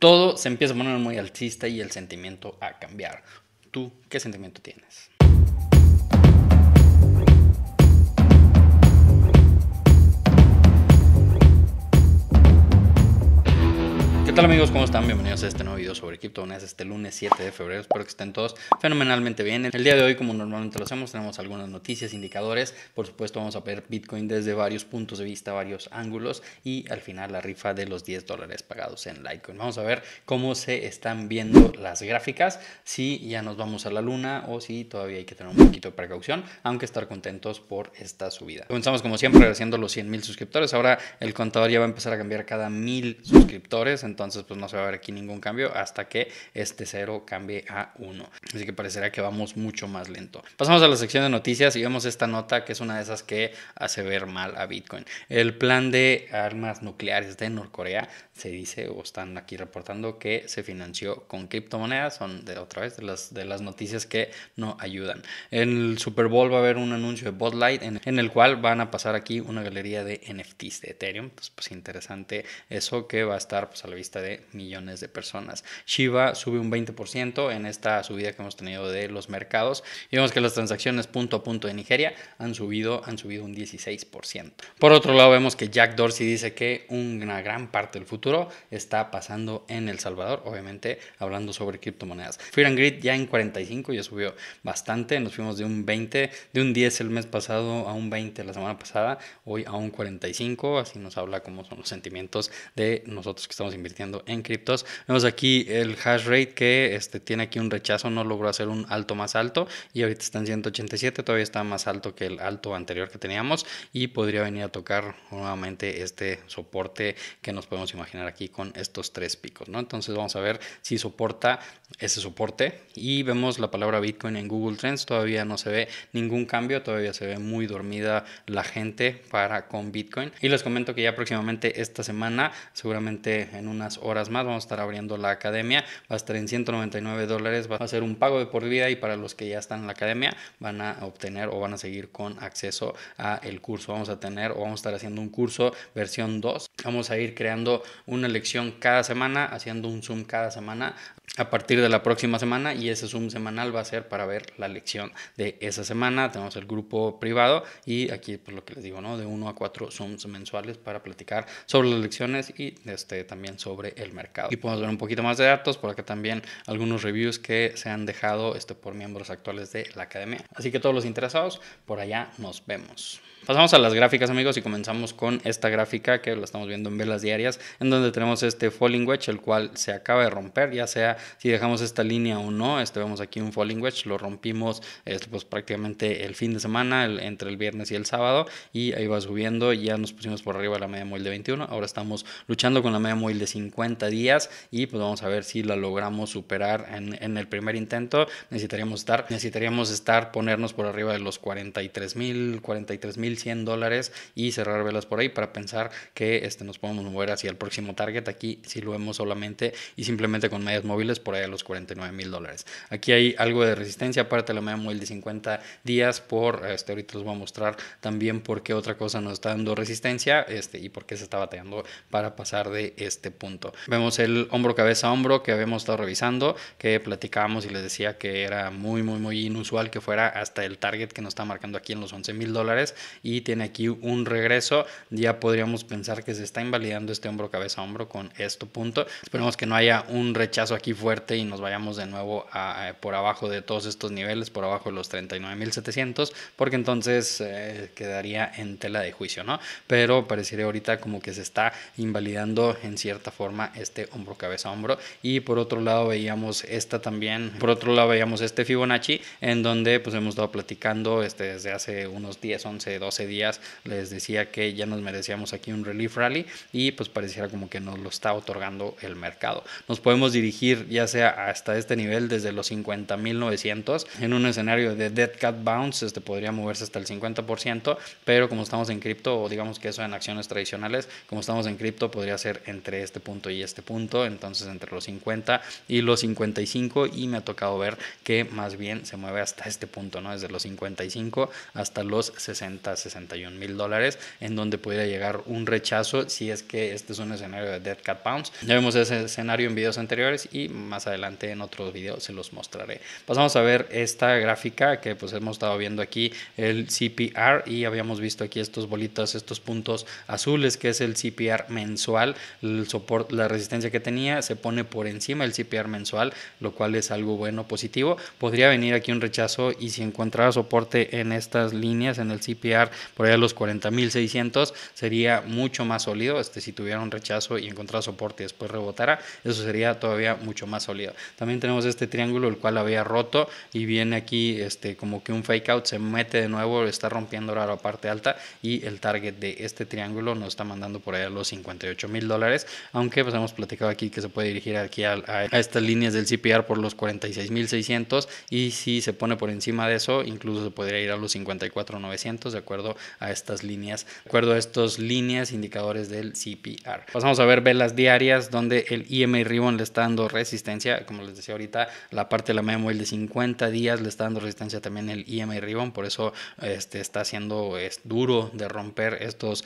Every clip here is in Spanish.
todo se empieza a poner muy alcista y el sentimiento a cambiar. ¿Tú qué sentimiento tienes? ¿Qué tal amigos? ¿Cómo están? Bienvenidos a este nuevo video sobre criptomonedas este lunes 7 de febrero. Espero que estén todos fenomenalmente bien. El día de hoy, como normalmente lo hacemos, tenemos algunas noticias, indicadores. Por supuesto, vamos a ver Bitcoin desde varios puntos de vista, varios ángulos y al final la rifa de los 10 dólares pagados en Litecoin. Vamos a ver cómo se están viendo las gráficas, si ya nos vamos a la luna o si todavía hay que tener un poquito de precaución, aunque estar contentos por esta subida. Comenzamos como siempre agradeciendo los 100 mil suscriptores. Ahora el contador ya va a empezar a cambiar cada mil suscriptores entonces pues no se va a ver aquí ningún cambio hasta que este cero cambie a 1. Así que parecerá que vamos mucho más lento. Pasamos a la sección de noticias y vemos esta nota que es una de esas que hace ver mal a Bitcoin. El plan de armas nucleares de Norcorea se dice o están aquí reportando que se financió con criptomonedas, son de otra vez de las, de las noticias que no ayudan. En el Super Bowl va a haber un anuncio de Bud Light en, el cual van a pasar aquí una galería de NFTs de Ethereum, entonces pues, pues interesante eso que va a estar pues, a la vista de millones de personas. Shiba sube un 20% en esta subida que hemos tenido de los mercados. Y vemos que las transacciones punto a punto de Nigeria han subido, han subido un 16%. Por otro lado, vemos que Jack Dorsey dice que una gran parte del futuro está pasando en El Salvador, obviamente hablando sobre criptomonedas. Fear and ya en 45 ya subió bastante, nos fuimos de un 20, de un 10 el mes pasado a un 20 la semana pasada, hoy a un 45, así nos habla cómo son los sentimientos de nosotros que estamos invirtiendo en criptos. Vemos aquí el hash rate que este, tiene aquí un rechazo, no logró hacer un alto más alto y ahorita está en 187, todavía está más alto que el alto anterior que teníamos y podría venir a tocar nuevamente este soporte que nos podemos imaginar aquí con estos tres picos, ¿no? Entonces vamos a ver si soporta ese soporte y vemos la palabra Bitcoin en Google Trends, todavía no se ve ningún cambio, todavía se ve muy dormida la gente para con Bitcoin y les comento que ya próximamente esta semana, seguramente en una horas más vamos a estar abriendo la academia, va a estar en 199 dólares, va a ser un pago de por vida y para los que ya están en la academia van a obtener o van a seguir con acceso a el curso. Vamos a tener o vamos a estar haciendo un curso versión 2. Vamos a ir creando una lección cada semana, haciendo un Zoom cada semana a partir de la próxima semana y ese Zoom semanal va a ser para ver la lección de esa semana. Tenemos el grupo privado y aquí pues lo que les digo, ¿no? De 1 a 4 Zooms mensuales para platicar sobre las lecciones y este, también sobre el mercado. Y podemos ver un poquito más de datos, por acá también algunos reviews que se han dejado este, por miembros actuales de la academia. Así que todos los interesados, por allá nos vemos. Pasamos a las gráficas, amigos, y comenzamos con esta gráfica que la estamos viendo en velas diarias, en donde tenemos este falling wedge, el cual se acaba de romper, ya sea si dejamos esta línea o no. Este vemos aquí un falling wedge, lo rompimos este, pues, prácticamente el fin de semana, entre el viernes y el sábado, y ahí va subiendo. Y Ya nos pusimos por arriba de la media móvil de 21. Ahora estamos luchando con la media móvil de 50 días y pues vamos a ver si la logramos superar en, en el primer intento. Necesitaríamos estar, necesitaríamos estar, ponernos por arriba de los 43 mil, 43 mil 100 dólares y cerrar velas por ahí para pensar que este, nos podemos mover hacia el próximo target. Aquí si lo vemos solamente y simplemente con medias móviles por ahí a los 49 mil dólares. Aquí hay algo de resistencia, aparte la media móvil de 50 días por, este, ahorita les voy a mostrar también por qué otra cosa nos está dando resistencia este, y por qué se está bateando para pasar de este punto. Vemos el hombro cabeza hombro que habíamos estado revisando, que platicábamos y les decía que era muy, muy, muy inusual que fuera hasta el target que nos está marcando aquí en los 11 mil dólares y y tiene aquí un regreso. Ya podríamos pensar que se está invalidando este hombro cabeza a hombro con esto punto. Esperemos que no haya un rechazo aquí fuerte y nos vayamos de nuevo por abajo de todos estos niveles, por abajo de los 39.700, porque entonces eh, quedaría en tela de juicio, ¿no? Pero parecería ahorita como que se está invalidando en cierta forma este hombro cabeza a hombro. Y por otro lado veíamos esta también, por otro lado veíamos este Fibonacci, en donde pues hemos estado platicando este, desde hace unos 10, 11, 12 hace días les decía que ya nos merecíamos aquí un relief rally y pues pareciera como que nos lo está otorgando el mercado. Nos podemos dirigir ya sea hasta este nivel desde los 50.900 en un escenario de dead cat bounce, este podría moverse hasta el 50%, pero como estamos en cripto o digamos que eso en acciones tradicionales, como estamos en cripto podría ser entre este punto y este punto, entonces entre los 50 y los 55 y me ha tocado ver que más bien se mueve hasta este punto, ¿no? Desde los 55 hasta los 60 61 mil dólares, en donde pudiera llegar un rechazo si es que este es un escenario de Dead Cat Pounds. Ya vemos ese escenario en videos anteriores y más adelante en otro videos se los mostraré. Pasamos a ver esta gráfica que pues hemos estado viendo aquí, el CPR, y habíamos visto aquí estos bolitas, estos puntos azules, que es el CPR mensual, el soporte, la resistencia que tenía se pone por encima del CPR mensual, lo cual es algo bueno, positivo. Podría venir aquí un rechazo y si encontrara soporte en estas líneas, en el CPR por allá a los 40.600, sería mucho más sólido. Este, si tuviera un rechazo y encontrara soporte y después rebotara, eso sería todavía mucho más sólido. También tenemos este triángulo, el cual había roto y viene aquí este, como que un fake out, se mete de nuevo, está rompiendo ahora la parte alta y el target de este triángulo nos está mandando por allá a los 58.000 dólares, aunque pues hemos platicado aquí que se puede dirigir aquí a, estas líneas del CPR por los 46.600 y si se pone por encima de eso, incluso se podría ir a los 54.900 de acuerdo a estas líneas, de acuerdo a estas líneas indicadores del CPR. Pasamos pues a ver velas diarias donde el EMA Ribbon le está dando resistencia, como les decía ahorita, la parte de la memo el de 50 días le está dando resistencia también el EMA Ribbon, por eso este, está haciendo es duro de romper estos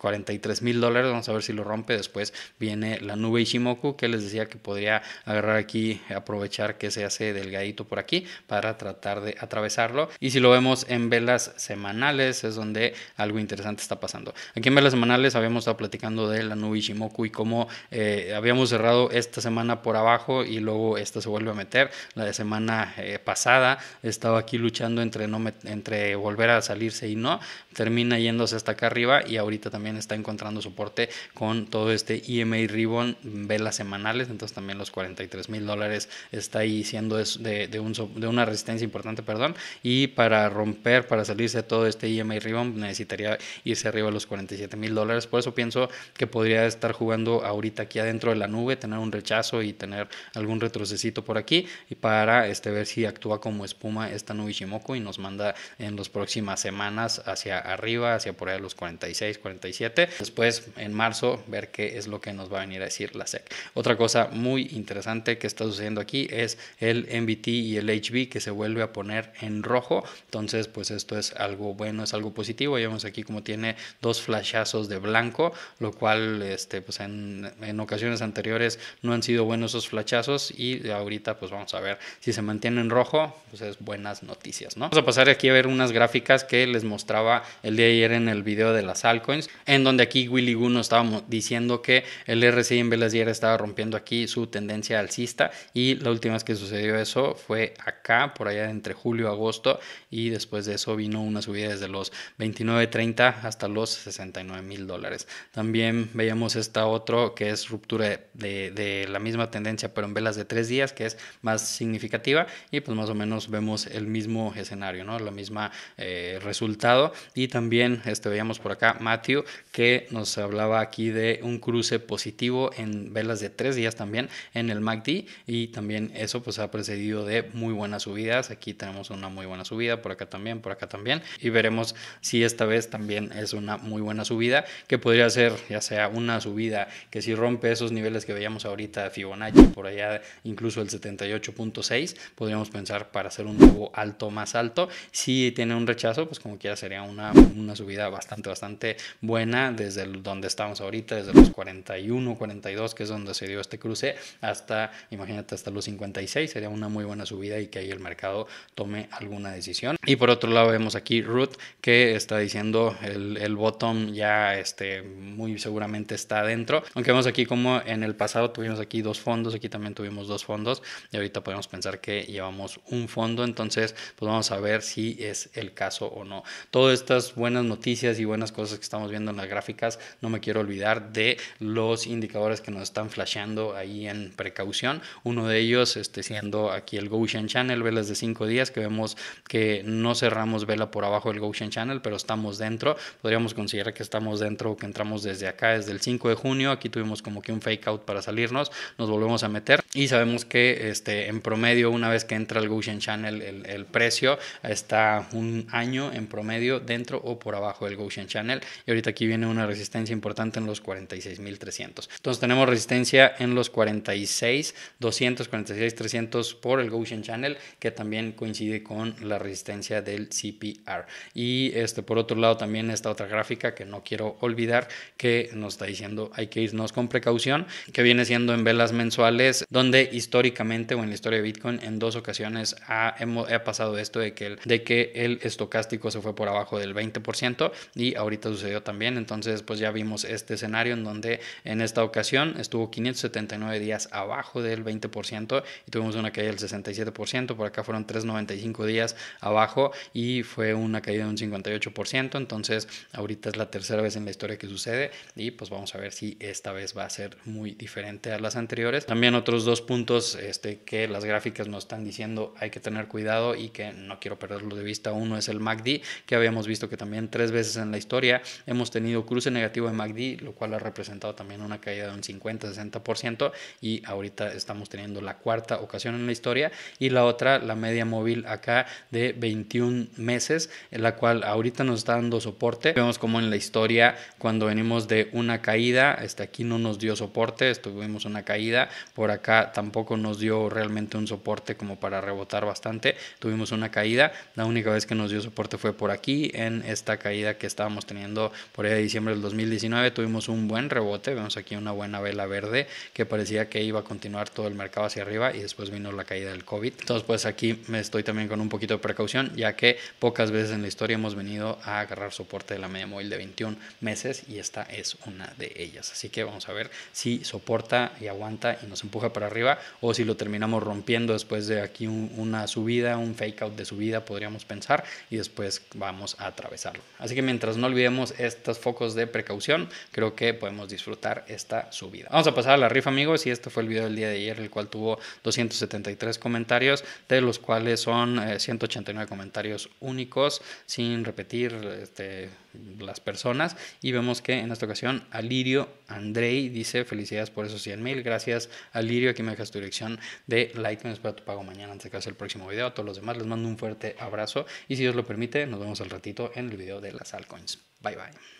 43 mil dólares, vamos a ver si lo rompe, después viene la nube Ishimoku que les decía que podría agarrar aquí, aprovechar que se hace delgadito por aquí para tratar de atravesarlo y si lo vemos en velas semanales es donde algo interesante está pasando. Aquí en Velas Semanales habíamos estado platicando de la nube y cómo eh, habíamos cerrado esta semana por abajo y luego esta se vuelve a meter. La de semana eh, pasada estaba aquí luchando entre, no entre volver a salirse y no. Termina yéndose hasta acá arriba y ahorita también está encontrando soporte con todo este EMA Ribbon velas semanales. Entonces también los 43 mil dólares está ahí siendo de, de, un, de una resistencia importante, perdón. Y para romper, para salirse todo este EMA May Rebound necesitaría irse arriba a los 47 mil dólares. Por eso pienso que podría estar jugando ahorita aquí adentro de la nube, tener un rechazo y tener algún retrocesito por aquí y para este, ver si actúa como espuma esta nube Shimoku y nos manda en las próximas semanas hacia arriba, hacia por ahí los 46, 47. Después en marzo ver qué es lo que nos va a venir a decir la SEC. Otra cosa muy interesante que está sucediendo aquí es el MBT y el HB que se vuelve a poner en rojo. Entonces pues esto es algo bueno, es algo algo positivo. Ya vemos aquí como tiene dos flashazos de blanco, lo cual este, pues en, en ocasiones anteriores no han sido buenos esos flashazos y ahorita pues vamos a ver si se mantiene en rojo, pues es buenas noticias, ¿no? Vamos a pasar aquí a ver unas gráficas que les mostraba el día de ayer en el video de las altcoins, en donde aquí Willy Guno estábamos diciendo que el RSI en velas ayer estaba rompiendo aquí su tendencia alcista y la última vez que sucedió eso fue acá, por allá entre julio y agosto y después de eso vino una subida desde los 29.30 hasta los 69 mil dólares. También veíamos esta otro que es ruptura de, la misma tendencia, pero en velas de tres días, que es más significativa y pues más o menos vemos el mismo escenario, ¿no? La misma eh, resultado. Y también este, veíamos por acá Matthew que nos hablaba aquí de un cruce positivo en velas de tres días también en el MACD y también eso pues ha precedido de muy buenas subidas. Aquí tenemos una muy buena subida, por acá también, por acá también. Y veremos si esta vez también es una muy buena subida, que podría ser ya sea una subida que si rompe esos niveles que veíamos ahorita Fibonacci, por allá incluso el 78.6, podríamos pensar para hacer un nuevo alto más alto. Si tiene un rechazo, pues como quiera sería una, subida bastante, bastante buena desde donde estamos ahorita, desde los 41, 42, que es donde se dio este cruce, hasta, imagínate, hasta los 56, sería una muy buena subida y que ahí el mercado tome alguna decisión. Y por otro lado vemos aquí Root que está diciendo el, el bottom ya este, muy seguramente está adentro. Aunque vemos aquí como en el pasado tuvimos aquí dos fondos, aquí también tuvimos dos fondos y ahorita podemos pensar que llevamos un fondo, entonces pues vamos a ver si es el caso o no. Todas estas buenas noticias y buenas cosas que estamos viendo en las gráficas, no me quiero olvidar de los indicadores que nos están flasheando ahí en precaución. Uno de ellos este, siendo aquí el Gaussian Channel, velas de 5 días, que vemos que no cerramos vela por abajo del Gaussian Channel, pero estamos dentro. Podríamos considerar que estamos dentro, o que entramos desde acá, desde el 5 de junio. Aquí tuvimos como que un fake out para salirnos, nos volvemos a meter y sabemos que este, en promedio, una vez que entra el Gaussian Channel, el, precio está un año en promedio dentro o por abajo del Gaussian Channel. Y ahorita aquí viene una resistencia importante en los 46.300. Entonces tenemos resistencia en los 46, 246 300 por el Gaussian Channel, que también coincide con la resistencia del CPR. Y este, por otro lado, también esta otra gráfica que no quiero olvidar que nos está diciendo hay que irnos con precaución, que viene siendo en velas mensuales, donde históricamente o en la historia de Bitcoin en dos ocasiones ha, pasado esto de que, el, de que el estocástico se fue por abajo del 20% y ahorita sucedió también. Entonces, pues ya vimos este escenario en donde en esta ocasión estuvo 579 días abajo del 20% y tuvimos una caída del 67%. Por acá fueron 395 días abajo y fue una caída de un 58%, entonces ahorita es la tercera vez en la historia que sucede y pues vamos a ver si esta vez va a ser muy diferente a las anteriores. También otros dos puntos este, que las gráficas nos están diciendo hay que tener cuidado y que no quiero perderlo de vista. Uno es el MACD, que habíamos visto que también tres veces en la historia hemos tenido cruce negativo de MACD, lo cual ha representado también una caída de un 50-60% y ahorita estamos teniendo la cuarta ocasión en la historia y la otra, la media móvil acá de 21 meses, en la cual ahorita nos está dando soporte. Vemos como en la historia, cuando venimos de una caída, este, aquí no nos dio soporte, tuvimos una caída, por acá tampoco nos dio realmente un soporte como para rebotar bastante, tuvimos una caída, la única vez que nos dio soporte fue por aquí, en esta caída que estábamos teniendo por ahí de diciembre del 2019, tuvimos un buen rebote, vemos aquí una buena vela verde que parecía que iba a continuar todo el mercado hacia arriba y después vino la caída del COVID. Entonces pues aquí me estoy también con un poquito de precaución, ya que pocas veces en la historia hemos venido a agarrar soporte de la media móvil de 21 meses y esta es una de ellas. Así que vamos a ver si soporta y aguanta y nos empuja para arriba o si lo terminamos rompiendo después de aquí una subida, un fake out de subida, podríamos pensar, y después vamos a atravesarlo. Así que mientras no olvidemos estos focos de precaución, creo que podemos disfrutar esta subida. Vamos a pasar a la rifa, amigos, y este fue el video del día de ayer, el cual tuvo 273 comentarios, de los cuales son 189 eh, comentarios únicos, sin repetir este, las personas. Y vemos que en esta ocasión Alirio Andrei dice felicidades por esos 100 mil. Gracias Alirio, aquí me dejas tu dirección de Me Espero tu pago mañana antes de que hagas el próximo video. A todos los demás les mando un fuerte abrazo y si Dios lo permite nos vemos al ratito en el video de las altcoins. Bye bye.